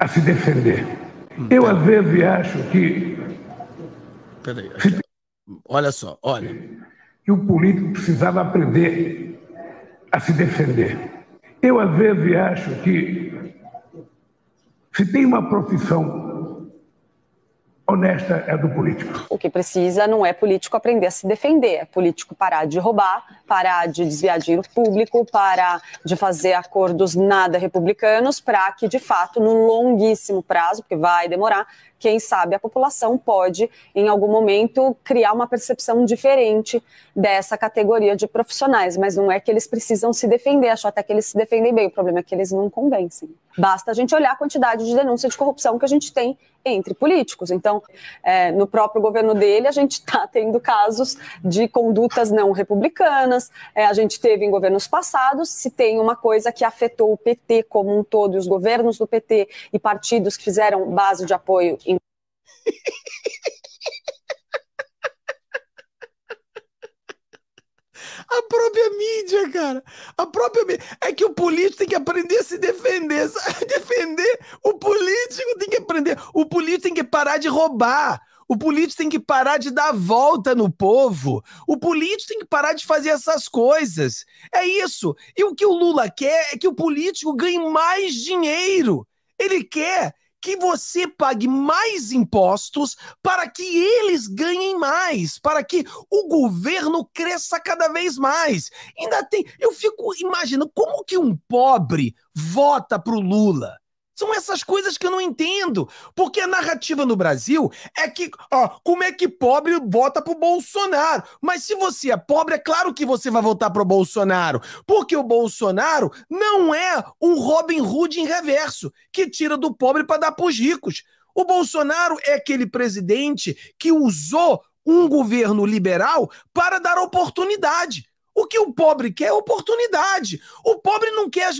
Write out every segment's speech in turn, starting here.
a se defender. Eu, Pera. às vezes, acho que. Peraí. Se... Olha só, olha. Que o político precisava aprender a se defender. Eu, às vezes, acho que. Se tem uma profissão honesta é do político. O que precisa não é político aprender a se defender, é político parar de roubar, parar de desviar dinheiro público, parar de fazer acordos nada republicanos, para que, de fato, no longuíssimo prazo, porque vai demorar, quem sabe a população pode, em algum momento, criar uma percepção diferente dessa categoria de profissionais. Mas não é que eles precisam se defender, acho até que eles se defendem bem, o problema é que eles não convencem. Basta a gente olhar a quantidade de denúncia de corrupção que a gente tem entre políticos. Então, é, no próprio governo dele, a gente está tendo casos de condutas não republicanas, é, a gente teve em governos passados. Se tem uma coisa que afetou o PT como um todo, e os governos do PT e partidos que fizeram base de apoio em. própria mídia, cara. A própria É que o político tem que aprender a se defender. defender o político tem que aprender. O político tem que parar de roubar. O político tem que parar de dar volta no povo. O político tem que parar de fazer essas coisas. É isso. E o que o Lula quer é que o político ganhe mais dinheiro. Ele quer que você pague mais impostos para que eles ganhem mais, para que o governo cresça cada vez mais. Ainda tem. Eu fico imaginando como que um pobre vota pro Lula. São essas coisas que eu não entendo. Porque a narrativa no Brasil é que, ó, como é que pobre vota pro Bolsonaro? Mas se você é pobre, é claro que você vai votar pro Bolsonaro. Porque o Bolsonaro não é um Robin Hood em reverso, que tira do pobre para dar pros ricos. O Bolsonaro é aquele presidente que usou um governo liberal para dar oportunidade. O que o pobre quer é oportunidade. O pobre não quer as,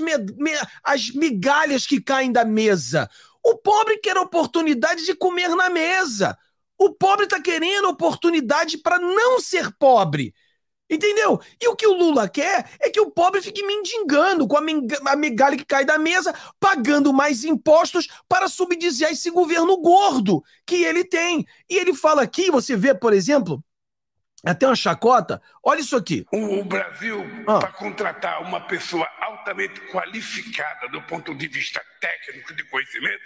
as migalhas que caem da mesa. O pobre quer a oportunidade de comer na mesa. O pobre está querendo oportunidade para não ser pobre. Entendeu? E o que o Lula quer é que o pobre fique mendigando com a migalha que cai da mesa, pagando mais impostos para subsidiar esse governo gordo que ele tem. E ele fala aqui, você vê, por exemplo, é até uma chacota. Olha isso aqui. O, Brasil, ah. para contratar uma pessoa altamente qualificada do ponto de vista técnico de conhecimento,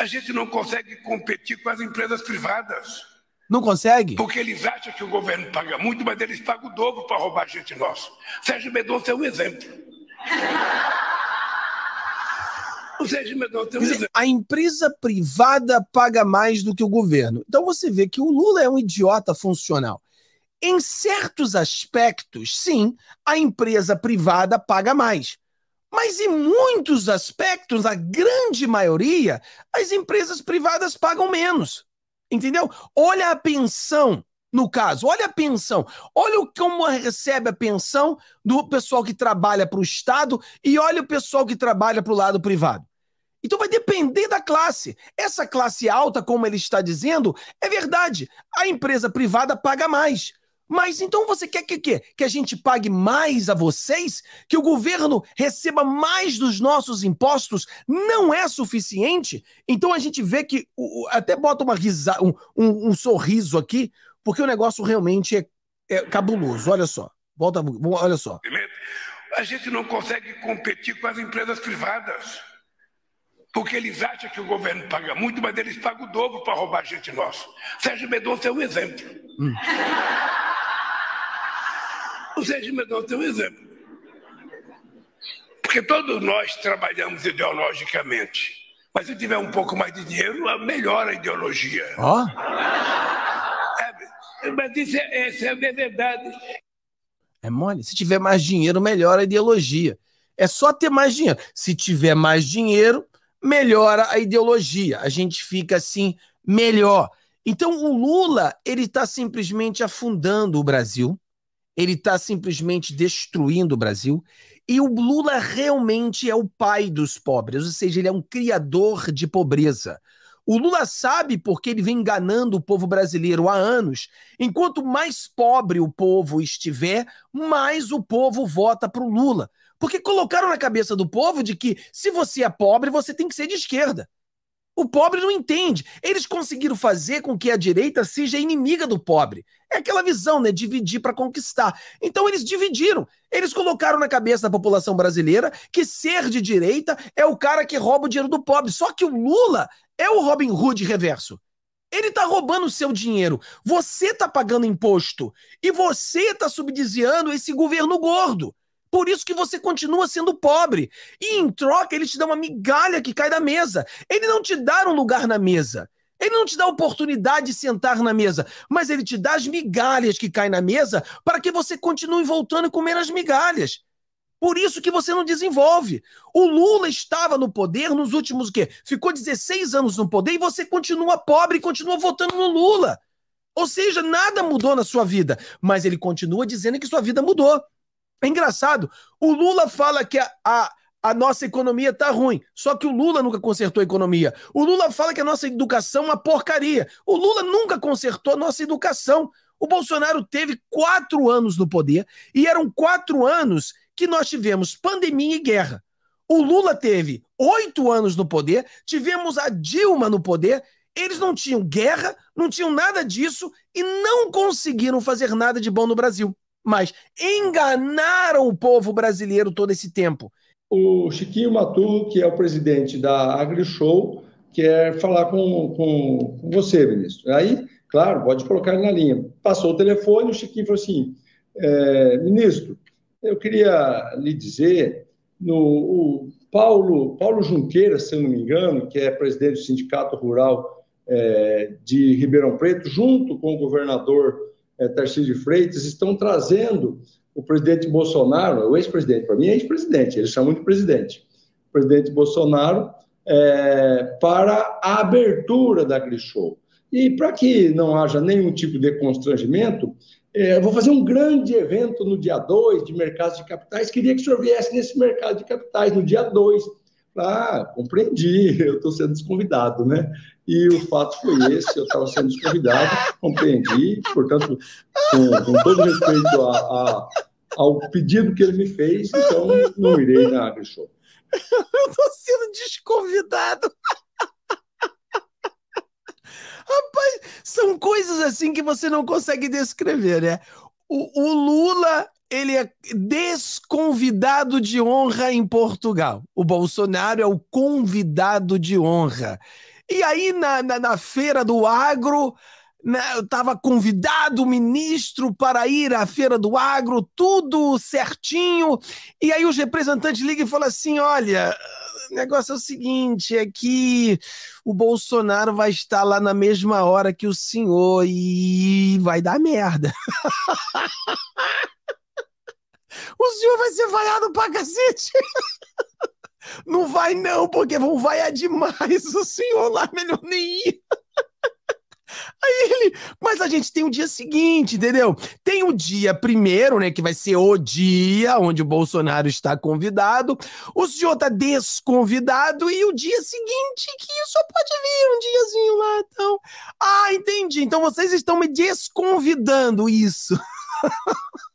a gente não consegue competir com as empresas privadas. Não consegue? Porque eles acham que o governo paga muito, mas eles pagam o dobro para roubar gente nossa. Sérgio Medonça é um exemplo. o Sérgio Medonça é um exemplo. A empresa privada paga mais do que o governo. Então você vê que o Lula é um idiota funcional. Em certos aspectos, sim, a empresa privada paga mais. Mas em muitos aspectos, a grande maioria, as empresas privadas pagam menos. Entendeu? Olha a pensão, no caso, olha a pensão. Olha como recebe a pensão do pessoal que trabalha para o Estado e olha o pessoal que trabalha para o lado privado. Então vai depender da classe. Essa classe alta, como ele está dizendo, é verdade. A empresa privada paga mais. Mas então você quer que, que, que a gente pague mais a vocês? Que o governo receba mais dos nossos impostos? Não é suficiente? Então a gente vê que o, até bota uma risa, um, um, um, sorriso aqui, porque o negócio realmente é, é cabuloso. Olha só. Volta, olha só. A gente não consegue competir com as empresas privadas. Porque eles acham que o governo paga muito, mas eles pagam o dobro para roubar gente nossa. Sérgio Mendonça é um exemplo. Hum. Os regimes não têm um exemplo. Porque todos nós trabalhamos ideologicamente. Mas se tiver um pouco mais de dinheiro, melhora a ideologia. Ó. Oh? É, mas isso é, isso é verdade. É mole. Se tiver mais dinheiro, melhora a ideologia. É só ter mais dinheiro. Se tiver mais dinheiro, melhora a ideologia. A gente fica assim melhor. Então o Lula ele está simplesmente afundando o Brasil ele está simplesmente destruindo o Brasil. E o Lula realmente é o pai dos pobres, ou seja, ele é um criador de pobreza. O Lula sabe porque ele vem enganando o povo brasileiro há anos. Enquanto mais pobre o povo estiver, mais o povo vota para o Lula. Porque colocaram na cabeça do povo de que se você é pobre, você tem que ser de esquerda. O pobre não entende. Eles conseguiram fazer com que a direita seja inimiga do pobre. É aquela visão, né? Dividir para conquistar. Então eles dividiram. Eles colocaram na cabeça da população brasileira que ser de direita é o cara que rouba o dinheiro do pobre. Só que o Lula é o Robin Hood reverso. Ele tá roubando o seu dinheiro. Você tá pagando imposto. E você tá subsidiando esse governo gordo. Por isso que você continua sendo pobre. E em troca, ele te dá uma migalha que cai da mesa. Ele não te dá um lugar na mesa. Ele não te dá a oportunidade de sentar na mesa, mas ele te dá as migalhas que caem na mesa para que você continue voltando e comendo as migalhas. Por isso que você não desenvolve. O Lula estava no poder nos últimos o quê? Ficou 16 anos no poder e você continua pobre e continua votando no Lula. Ou seja, nada mudou na sua vida, mas ele continua dizendo que sua vida mudou. É engraçado. O Lula fala que a, a, a nossa economia tá ruim. Só que o Lula nunca consertou a economia. O Lula fala que a nossa educação é uma porcaria. O Lula nunca consertou a nossa educação. O Bolsonaro teve quatro anos no poder e eram quatro anos que nós tivemos pandemia e guerra. O Lula teve oito anos no poder, tivemos a Dilma no poder, eles não tinham guerra, não tinham nada disso e não conseguiram fazer nada de bom no Brasil mas enganaram o povo brasileiro todo esse tempo. O Chiquinho Matu, que é o presidente da AgriShow, quer falar com, com, com você, ministro. Aí, claro, pode colocar ele na linha. Passou o telefone, o Chiquinho falou assim, é, ministro, eu queria lhe dizer, no, Paulo, Paulo Junqueira, se eu não me engano, que é presidente do Sindicato Rural é, de Ribeirão Preto, junto com o governador é, Tarcísio de Freitas, estão trazendo o presidente Bolsonaro, o ex-presidente, para mim é ex-presidente, eles chamam de presidente, o presidente Bolsonaro, é, para a abertura da Grishow. E para que não haja nenhum tipo de constrangimento, é, vou fazer um grande evento no dia 2 de mercados de capitais. Queria que o senhor viesse nesse mercado de capitais no dia 2 ah, compreendi, eu estou sendo desconvidado, né? E o fato foi esse, eu estava sendo desconvidado, compreendi, portanto, com, com todo respeito a, a, ao pedido que ele me fez, então não irei na pessoa Show. Eu estou sendo desconvidado. Rapaz, são coisas assim que você não consegue descrever, né? O, o Lula ele é desconvidado de honra em Portugal. O Bolsonaro é o convidado de honra. E aí, na, na, na feira do agro, né, estava convidado o ministro para ir à feira do agro, tudo certinho. E aí os representantes ligam e falam assim: olha, o negócio é o seguinte, é que o Bolsonaro vai estar lá na mesma hora que o senhor e vai dar merda. o senhor vai ser vaiado pra cacete. Não vai não, porque vão vaiar demais o senhor lá, melhor nem ir. Aí ele, mas a gente tem o dia seguinte, entendeu? Tem o dia primeiro, né, que vai ser o dia onde o Bolsonaro está convidado, o senhor está desconvidado e o dia seguinte que só pode vir um diazinho lá, então. Ah, entendi. Então vocês estão me desconvidando isso.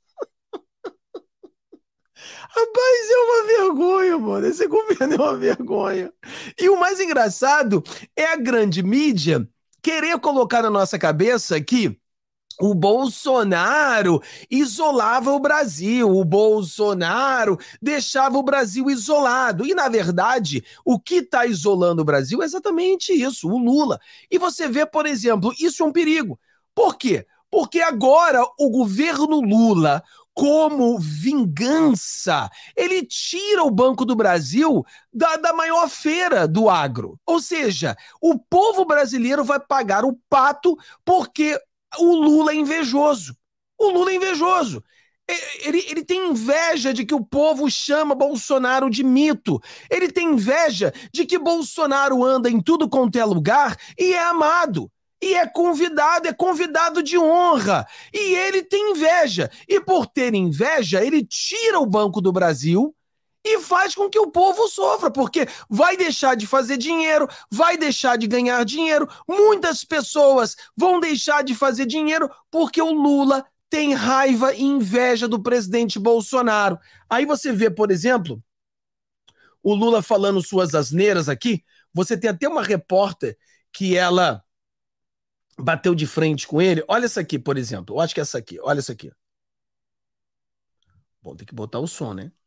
Rapaz, é uma vergonha, mano. Esse governo é uma vergonha. E o mais engraçado é a grande mídia querer colocar na nossa cabeça que o Bolsonaro isolava o Brasil, o Bolsonaro deixava o Brasil isolado. E, na verdade, o que está isolando o Brasil é exatamente isso, o Lula. E você vê, por exemplo, isso é um perigo. Por quê? Porque agora o governo Lula, como vingança, ele tira o Banco do Brasil da, da maior feira do agro. Ou seja, o povo brasileiro vai pagar o pato porque o Lula é invejoso. O Lula é invejoso. Ele, ele tem inveja de que o povo chama Bolsonaro de mito. Ele tem inveja de que Bolsonaro anda em tudo quanto é lugar e é amado. E é convidado, é convidado de honra. E ele tem inveja. E por ter inveja, ele tira o Banco do Brasil e faz com que o povo sofra, porque vai deixar de fazer dinheiro, vai deixar de ganhar dinheiro, muitas pessoas vão deixar de fazer dinheiro porque o Lula tem raiva e inveja do presidente Bolsonaro. Aí você vê, por exemplo, o Lula falando suas asneiras aqui, você tem até uma repórter que ela bateu de frente com ele. Olha essa aqui, por exemplo. Eu acho que é essa aqui. Olha essa aqui. Bom, tem que botar o som, né?